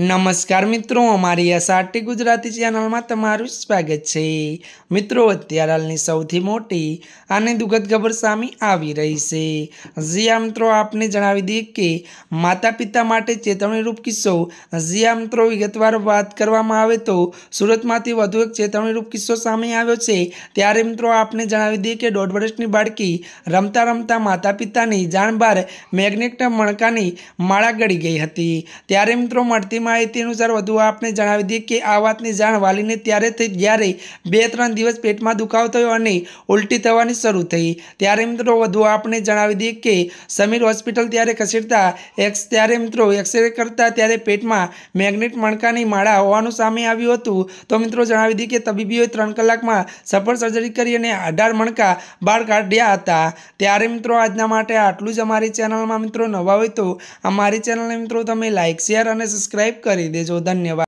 નમસ્કાર મિત્રો અમારી એસઆરટી ગુજરાતી ચેનલમાં તમારું સ્વાગત છે મિત્રો અત્યારે હાલની સૌથી મોટી અને દુઃખદ ખબર સામે આવી રહી છે જી મિત્રો આપને જણાવી દઈએ કે માતા પિતા માટે ચેતવણીરૂપ કિસ્સો જી મિત્રો વિગતવાર વાત કરવામાં આવે તો સુરતમાંથી વધુ એક ચેતવણીરૂપ કિસ્સો સામે આવ્યો છે ત્યારે મિત્રો આપને જણાવી દઈએ કે દોઢ વર્ષની બાળકી રમતા રમતા માતા પિતાની જાણ બહાર મેગ્નેટ મણકાની માળા ગળી ગઈ હતી ત્યારે મિત્રો મળતી માહિતી અનુસાર વધુ આપને જણાવી દઈએ કે આ વાતની જાણ વાલીને ત્યારે થઈ જ્યારે બે ત્રણ દિવસ પેટમાં દુખાવો થયો અને ઉલટી થવાની શરૂ થઈ ત્યારે મિત્રો વધુ આપને જણાવી દઈએ કે સમીર હોસ્પિટલ ત્યારે ખસેડતા એક્સ ત્યારે મિત્રો એક્સરે કરતા ત્યારે પેટમાં મેગ્નેટ મણકાની માળા હોવાનું સામે આવ્યું હતું તો મિત્રો જણાવી દઈએ કે તબીબીઓએ ત્રણ કલાકમાં સફળ સર્જરી કરી અને અઢાર મણકા બહાર કાઢ્યા હતા ત્યારે મિત્રો આજના માટે આટલું જ અમારી ચેનલમાં મિત્રો નવા હોય તો અમારી ચેનલને મિત્રો તમે લાઇક શેર અને સબસ્ક્રાઈબ સબસ્ક્રાઈબ કરી દેજો ધન્યવાદ